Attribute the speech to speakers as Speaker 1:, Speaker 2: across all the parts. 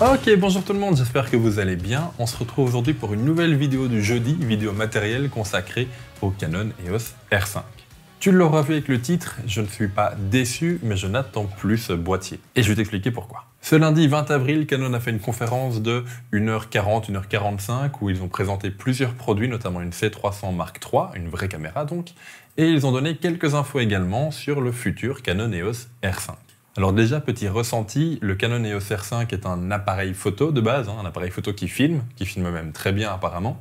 Speaker 1: Ok, bonjour tout le monde, j'espère que vous allez bien. On se retrouve aujourd'hui pour une nouvelle vidéo du jeudi, vidéo matérielle consacrée au Canon EOS R5. Tu l'auras vu avec le titre, je ne suis pas déçu, mais je n'attends plus ce boîtier. Et je vais t'expliquer pourquoi. Ce lundi 20 avril, Canon a fait une conférence de 1h40, 1h45 où ils ont présenté plusieurs produits, notamment une C300 Mark III, une vraie caméra donc, et ils ont donné quelques infos également sur le futur Canon EOS R5. Alors déjà, petit ressenti, le Canon EOS R5 est un appareil photo de base, hein, un appareil photo qui filme, qui filme même très bien apparemment,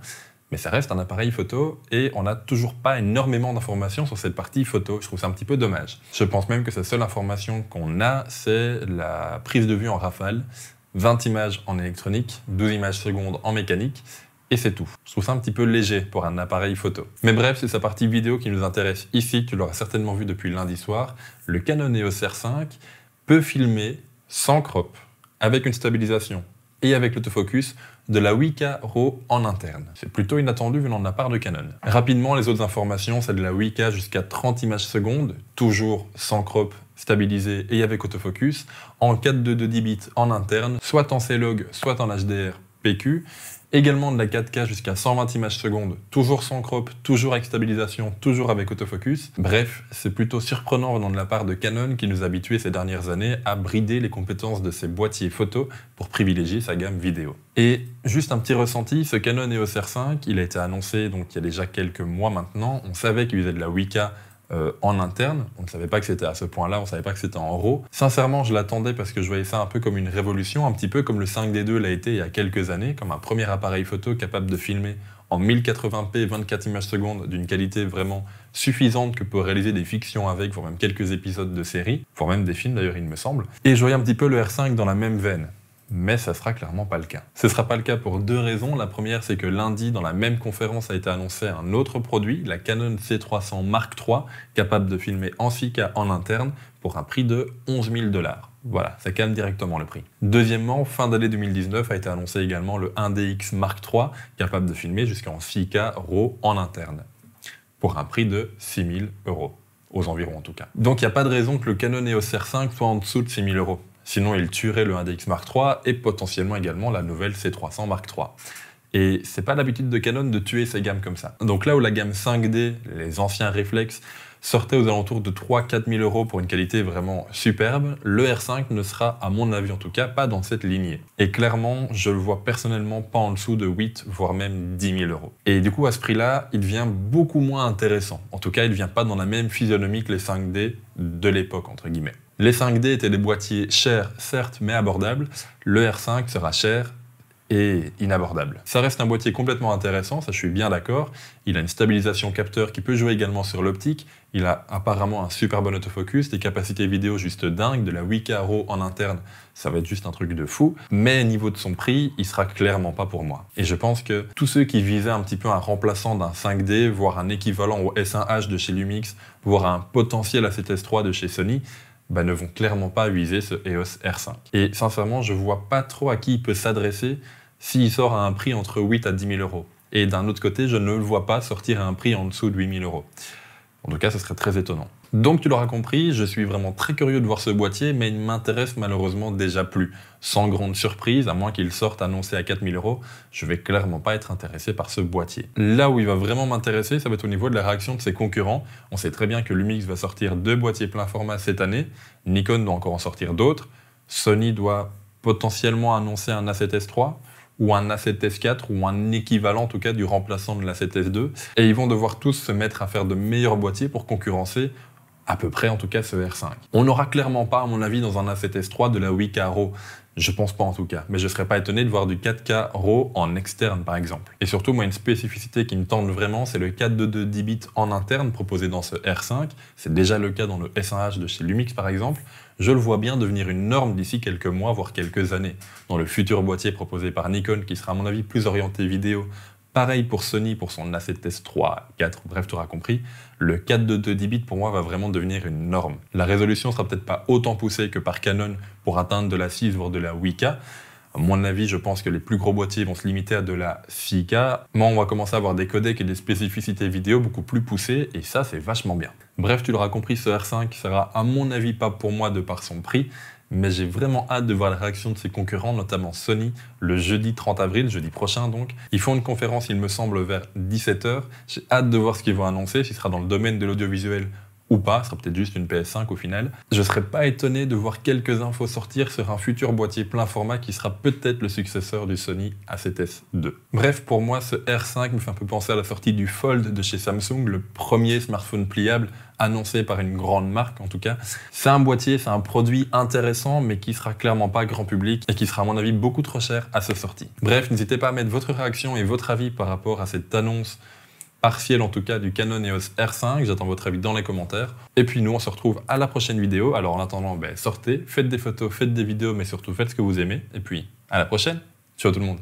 Speaker 1: mais ça reste un appareil photo et on n'a toujours pas énormément d'informations sur cette partie photo. Je trouve ça un petit peu dommage. Je pense même que sa seule information qu'on a, c'est la prise de vue en rafale, 20 images en électronique, 12 images secondes en mécanique, et c'est tout. Je trouve ça un petit peu léger pour un appareil photo. Mais bref, c'est sa partie vidéo qui nous intéresse ici. Tu l'auras certainement vu depuis lundi soir. Le Canon EOS R5 peut filmer sans crop, avec une stabilisation et avec l'autofocus de la 8K RAW en interne. C'est plutôt inattendu venant de la part de Canon. Rapidement, les autres informations, celle de la 8K jusqu'à 30 images secondes, toujours sans crop, stabilisé et avec autofocus, en 4.2 de 10 bits en interne, soit en C-Log, soit en HDR Également de la 4K jusqu'à 120 images secondes, toujours sans crop, toujours avec stabilisation, toujours avec autofocus. Bref, c'est plutôt surprenant venant de la part de Canon qui nous habituait ces dernières années à brider les compétences de ses boîtiers photo pour privilégier sa gamme vidéo. Et juste un petit ressenti, ce Canon EOS R5, il a été annoncé donc il y a déjà quelques mois maintenant, on savait qu'il faisait de la 8K euh, en interne. On ne savait pas que c'était à ce point-là, on ne savait pas que c'était en RAW. Sincèrement, je l'attendais parce que je voyais ça un peu comme une révolution, un petit peu comme le 5D2 l'a été il y a quelques années, comme un premier appareil photo capable de filmer en 1080p 24 images secondes d'une qualité vraiment suffisante que pour réaliser des fictions avec, voire même quelques épisodes de séries, voire même des films d'ailleurs il me semble. Et je voyais un petit peu le R5 dans la même veine mais ça sera clairement pas le cas. Ce ne sera pas le cas pour deux raisons. La première, c'est que lundi, dans la même conférence, a été annoncé un autre produit, la Canon C300 Mark III, capable de filmer en 6K en interne pour un prix de 11 000 dollars. Voilà, ça calme directement le prix. Deuxièmement, fin d'année 2019 a été annoncé également le 1DX Mark III, capable de filmer jusqu'en 6K RAW en interne, pour un prix de 6 000 euros, aux environs en tout cas. Donc il n'y a pas de raison que le Canon EOS R5 soit en dessous de 6 000 euros. Sinon, il tuerait le 1DX Mark III et potentiellement également la nouvelle C300 Mark III. Et c'est pas l'habitude de Canon de tuer ces gammes comme ça. Donc là où la gamme 5D, les anciens réflexes, sortaient aux alentours de 3-4 000 euros pour une qualité vraiment superbe, le R5 ne sera, à mon avis en tout cas, pas dans cette lignée. Et clairement, je le vois personnellement pas en dessous de 8, voire même 10 000 euros. Et du coup, à ce prix-là, il devient beaucoup moins intéressant. En tout cas, il ne vient pas dans la même physionomie que les 5D de l'époque, entre guillemets. Les 5D étaient des boîtiers chers, certes, mais abordables. Le R5 sera cher et inabordable. Ça reste un boîtier complètement intéressant, ça je suis bien d'accord. Il a une stabilisation capteur qui peut jouer également sur l'optique. Il a apparemment un super bon autofocus, des capacités vidéo juste dingues, de la 8K en interne, ça va être juste un truc de fou. Mais niveau de son prix, il sera clairement pas pour moi. Et je pense que tous ceux qui visaient un petit peu un remplaçant d'un 5D, voire un équivalent au S1H de chez Lumix, voire un potentiel à 7 s 3 de chez Sony, bah, ne vont clairement pas user ce EOS R5. Et sincèrement, je vois pas trop à qui il peut s'adresser s'il sort à un prix entre 8 à 10 000 euros. Et d'un autre côté, je ne le vois pas sortir à un prix en dessous de 8 000 euros. En tout cas, ce serait très étonnant. Donc tu l'auras compris, je suis vraiment très curieux de voir ce boîtier, mais il ne m'intéresse malheureusement déjà plus. Sans grande surprise, à moins qu'il sorte annoncé à 4000 euros, je vais clairement pas être intéressé par ce boîtier. Là où il va vraiment m'intéresser, ça va être au niveau de la réaction de ses concurrents. On sait très bien que Lumix va sortir deux boîtiers plein format cette année, Nikon doit encore en sortir d'autres, Sony doit potentiellement annoncer un A7S3, ou un A7S4 ou un équivalent en tout cas du remplaçant de l'A7S2. Et ils vont devoir tous se mettre à faire de meilleurs boîtiers pour concurrencer à peu près en tout cas ce R5. On n'aura clairement pas, à mon avis, dans un A7S 3 de la 8K RAW. Je pense pas en tout cas, mais je serais pas étonné de voir du 4K RAW en externe par exemple. Et surtout, moi, une spécificité qui me tente vraiment, c'est le 422 10 bits en interne proposé dans ce R5. C'est déjà le cas dans le S1H de chez Lumix par exemple. Je le vois bien devenir une norme d'ici quelques mois, voire quelques années. Dans le futur boîtier proposé par Nikon, qui sera à mon avis plus orienté vidéo Pareil pour Sony, pour son A7S 3, 4, bref, tu auras compris, le 4 de 2 10 bits pour moi va vraiment devenir une norme. La résolution sera peut-être pas autant poussée que par Canon pour atteindre de la 6 voire de la 8K. À mon avis, je pense que les plus gros boîtiers vont se limiter à de la 6K. Mais on va commencer à avoir des codecs et des spécificités vidéo beaucoup plus poussées et ça, c'est vachement bien. Bref, tu l'auras compris, ce R5 sera à mon avis pas pour moi de par son prix, mais j'ai vraiment hâte de voir la réaction de ses concurrents, notamment Sony, le jeudi 30 avril, jeudi prochain donc. Ils font une conférence, il me semble, vers 17h. J'ai hâte de voir ce qu'ils vont annoncer, ce sera dans le domaine de l'audiovisuel pas, ce sera peut-être juste une PS5 au final. Je ne serais pas étonné de voir quelques infos sortir sur un futur boîtier plein format qui sera peut-être le successeur du Sony A7S2. Bref, pour moi, ce R5 me fait un peu penser à la sortie du Fold de chez Samsung, le premier smartphone pliable annoncé par une grande marque en tout cas. C'est un boîtier, c'est un produit intéressant mais qui sera clairement pas grand public et qui sera à mon avis beaucoup trop cher à sa sortie. Bref, n'hésitez pas à mettre votre réaction et votre avis par rapport à cette annonce Partiel en tout cas du Canon EOS R5. J'attends votre avis dans les commentaires. Et puis nous, on se retrouve à la prochaine vidéo. Alors en attendant, ben, sortez, faites des photos, faites des vidéos, mais surtout faites ce que vous aimez. Et puis à la prochaine. Ciao tout le monde.